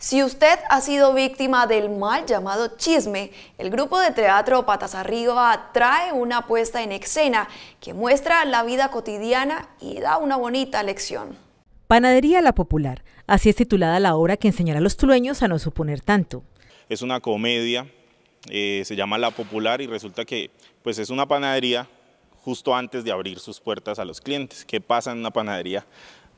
Si usted ha sido víctima del mal llamado chisme, el grupo de teatro Patas Arriba trae una puesta en escena que muestra la vida cotidiana y da una bonita lección. Panadería La Popular, así es titulada la obra que enseñará a los tulueños a no suponer tanto. Es una comedia, eh, se llama La Popular y resulta que pues es una panadería justo antes de abrir sus puertas a los clientes. ¿Qué pasa en una panadería?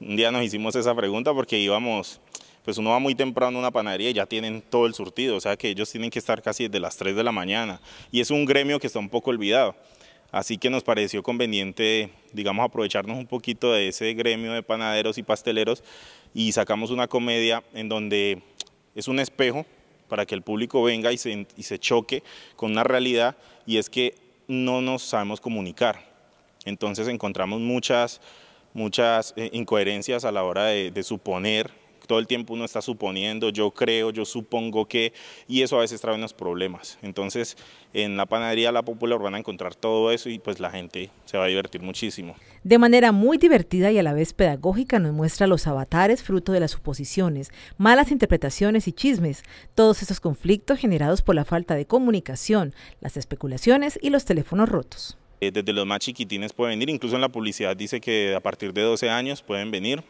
Un día nos hicimos esa pregunta porque íbamos pues uno va muy temprano a una panadería y ya tienen todo el surtido, o sea que ellos tienen que estar casi desde las 3 de la mañana y es un gremio que está un poco olvidado. Así que nos pareció conveniente, digamos, aprovecharnos un poquito de ese gremio de panaderos y pasteleros y sacamos una comedia en donde es un espejo para que el público venga y se, y se choque con una realidad y es que no nos sabemos comunicar. Entonces encontramos muchas, muchas eh, incoherencias a la hora de, de suponer todo el tiempo uno está suponiendo, yo creo, yo supongo que, y eso a veces trae unos problemas. Entonces, en la panadería La Popular van a encontrar todo eso y pues la gente se va a divertir muchísimo. De manera muy divertida y a la vez pedagógica nos muestra los avatares fruto de las suposiciones, malas interpretaciones y chismes, todos esos conflictos generados por la falta de comunicación, las especulaciones y los teléfonos rotos. Eh, desde los más chiquitines pueden venir, incluso en la publicidad dice que a partir de 12 años pueden venir,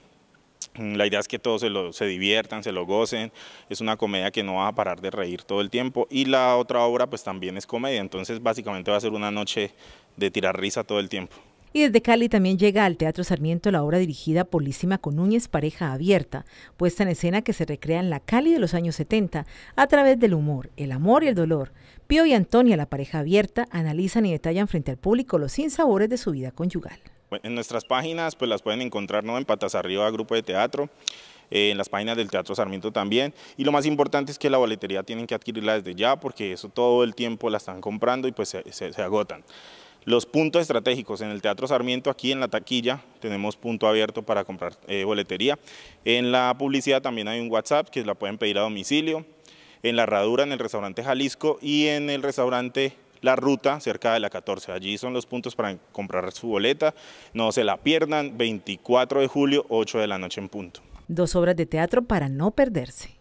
La idea es que todos se, lo, se diviertan, se lo gocen, es una comedia que no va a parar de reír todo el tiempo y la otra obra pues también es comedia, entonces básicamente va a ser una noche de tirar risa todo el tiempo. Y desde Cali también llega al Teatro Sarmiento la obra dirigida por Lísima con Núñez, Pareja Abierta, puesta en escena que se recrea en la Cali de los años 70 a través del humor, el amor y el dolor. Pío y Antonia, la pareja abierta, analizan y detallan frente al público los sinsabores de su vida conyugal. En nuestras páginas pues las pueden encontrar ¿no? en Patas Arriba, Grupo de Teatro, eh, en las páginas del Teatro Sarmiento también. Y lo más importante es que la boletería tienen que adquirirla desde ya porque eso todo el tiempo la están comprando y pues se, agotan. Los puntos estratégicos en el Teatro Sarmiento, aquí en la taquilla, tenemos punto abierto para comprar eh, boletería. En la publicidad también hay un WhatsApp que la pueden pedir a domicilio. En la Herradura, en el restaurante Jalisco y en el restaurante la ruta cerca de la 14. Allí son los puntos para comprar su boleta. No se la pierdan, 24 de julio, 8 de la noche en punto. Dos obras de teatro para no perderse.